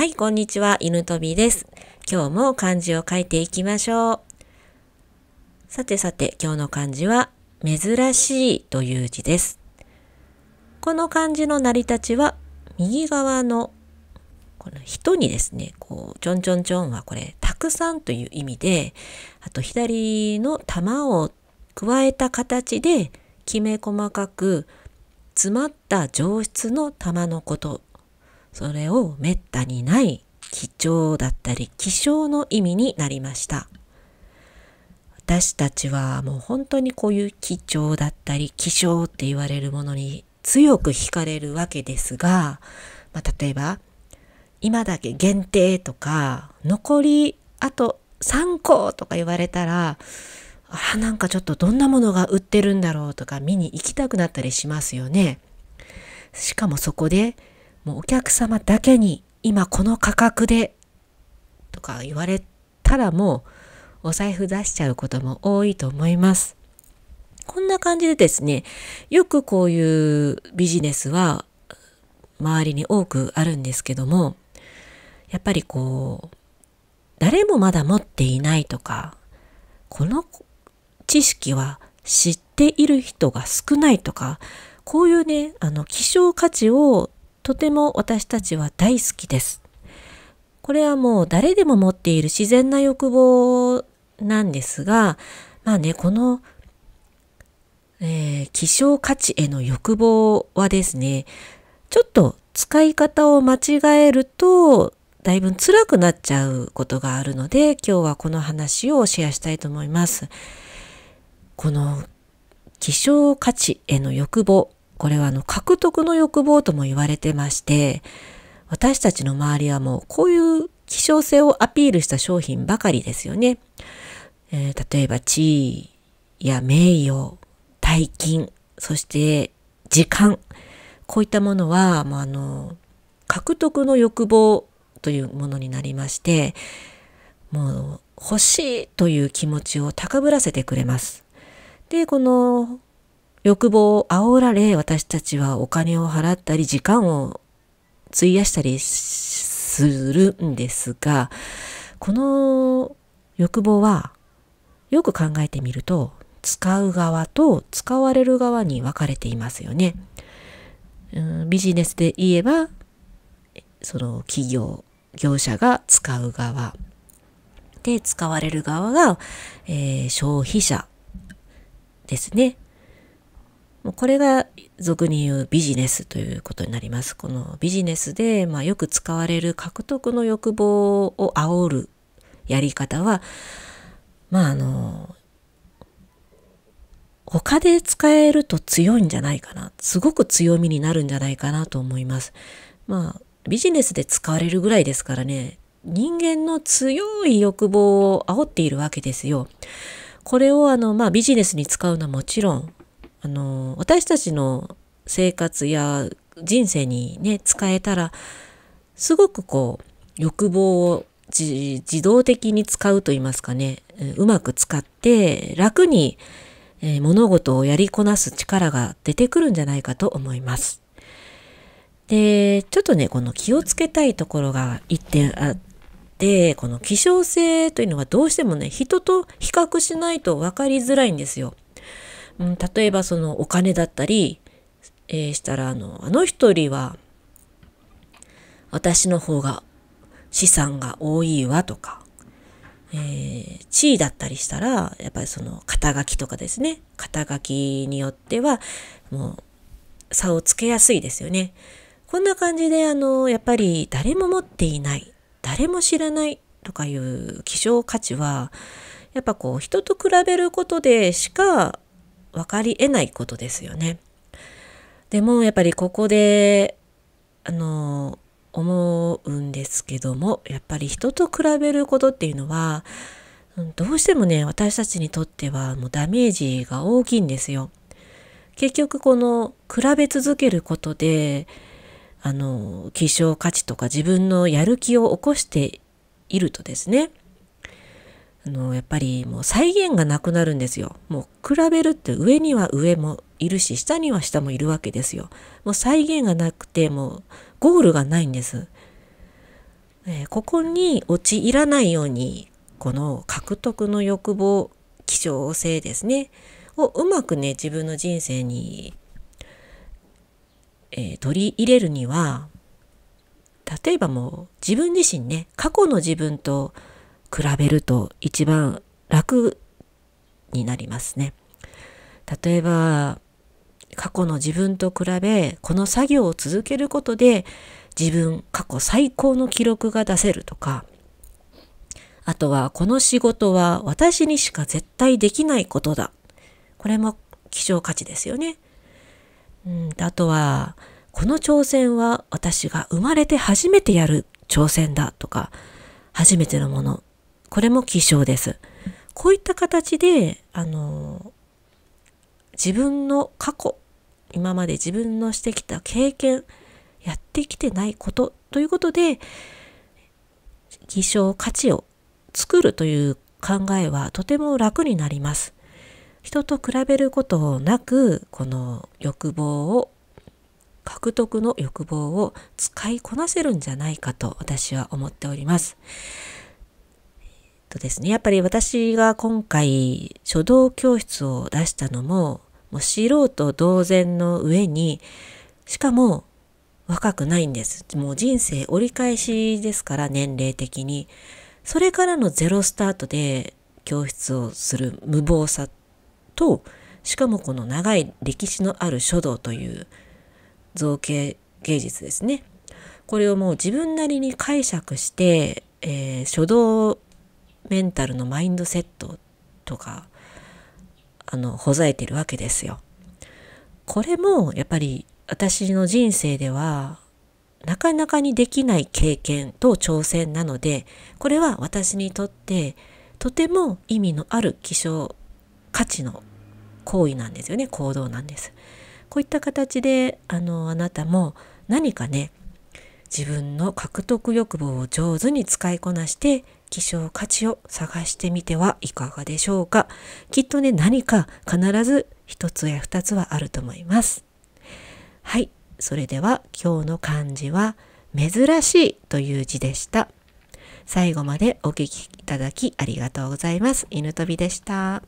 はい、こんにちは。犬飛びです。今日も漢字を書いていきましょう。さてさて、今日の漢字は、珍しいという字です。この漢字の成り立ちは、右側の、この人にですね、こう、ちょんちょんちょんはこれ、たくさんという意味で、あと左の玉を加えた形で、きめ細かく、詰まった上質の玉のことそれをめったにない貴重だったり希少の意味になりました私たちはもう本当にこういう貴重だったり希少って言われるものに強く惹かれるわけですが、まあ、例えば今だけ限定とか残りあと3個とか言われたらあなんかちょっとどんなものが売ってるんだろうとか見に行きたくなったりしますよね。しかもそこでもうお客様だけに今この価格でとか言われたらもうお財布出しちゃうことも多いと思います。こんな感じでですね、よくこういうビジネスは周りに多くあるんですけども、やっぱりこう、誰もまだ持っていないとか、この知識は知っている人が少ないとか、こういうね、あの、希少価値をとても私たちは大好きです。これはもう誰でも持っている自然な欲望なんですが、まあね、この、えー、希少価値への欲望はですね、ちょっと使い方を間違えると、だいぶ辛くなっちゃうことがあるので、今日はこの話をシェアしたいと思います。この希少価値への欲望これはあの獲得の欲望とも言われてまして、私たちの周りはもうこういう希少性をアピールした商品ばかりですよね。えー、例えば地位や名誉、大金、そして時間、こういったものは、まあ、あの、獲得の欲望というものになりまして、もう欲しいという気持ちを高ぶらせてくれます。で、この欲望を煽られ、私たちはお金を払ったり、時間を費やしたりするんですが、この欲望は、よく考えてみると、使う側と使われる側に分かれていますよね。うん、ビジネスで言えば、その企業、業者が使う側。で、使われる側が、えー、消費者ですね。もうこれが俗に言うビジネスということになります。このビジネスで、まあ、よく使われる獲得の欲望を煽るやり方は、まああの、他で使えると強いんじゃないかな。すごく強みになるんじゃないかなと思います。まあ、ビジネスで使われるぐらいですからね、人間の強い欲望を煽っているわけですよ。これをあの、まあ、ビジネスに使うのはもちろんあの私たちの生活や人生にね使えたらすごくこう欲望を自動的に使うと言いますかねうまく使って楽に物事をやりこなす力が出てくるんじゃないかと思います。でちょっとねこの気をつけたいところが一点あってこの希少性というのはどうしてもね人と比較しないと分かりづらいんですよ。うん、例えばそのお金だったり、えー、したらあの、あの一人は私の方が資産が多いわとか、えー、地位だったりしたら、やっぱりその肩書きとかですね。肩書きによっては、もう差をつけやすいですよね。こんな感じで、あの、やっぱり誰も持っていない、誰も知らないとかいう希少価値は、やっぱこう人と比べることでしか分かり得ないことですよね。でもやっぱりここであの思うんですけどもやっぱり人と比べることっていうのはどうしてもね私たちにとってはもうダメージが大きいんですよ。結局この比べ続けることであの希少価値とか自分のやる気を起こしているとですねあの、やっぱりもう再現がなくなるんですよ。もう比べるって上には上もいるし、下には下もいるわけですよ。もう再現がなくて、もうゴールがないんです。えー、ここに陥らないように、この獲得の欲望、希少性ですね、をうまくね、自分の人生に、えー、取り入れるには、例えばもう自分自身ね、過去の自分と比べると一番楽になりますね。例えば過去の自分と比べこの作業を続けることで自分過去最高の記録が出せるとかあとはこの仕事は私にしか絶対できないことだこれも希少価値ですよね。うん、あとはこの挑戦は私が生まれて初めてやる挑戦だとか初めてのものこれも希少です。こういった形で、あの、自分の過去、今まで自分のしてきた経験、やってきてないことということで、希少価値を作るという考えはとても楽になります。人と比べることなく、この欲望を、獲得の欲望を使いこなせるんじゃないかと私は思っております。とですね、やっぱり私が今回書道教室を出したのも、もう素人同然の上に、しかも若くないんです。もう人生折り返しですから、年齢的に。それからのゼロスタートで教室をする無謀さと、しかもこの長い歴史のある書道という造形芸術ですね。これをもう自分なりに解釈して、えー、書道メンタルのマインドセットとかあのほざいてるわけですよ。これもやっぱり私の人生ではなかなかにできない経験と挑戦なのでこれは私にとってとても意味のある希少価値の行為なんですよね行動なんです。こういった形であのあなたも何かね自分の獲得欲望を上手に使いこなして希少価値を探してみてはいかがでしょうか。きっとね、何か必ず一つや二つはあると思います。はい。それでは今日の漢字は、珍しいという字でした。最後までお聴きいただきありがとうございます。犬飛びでした。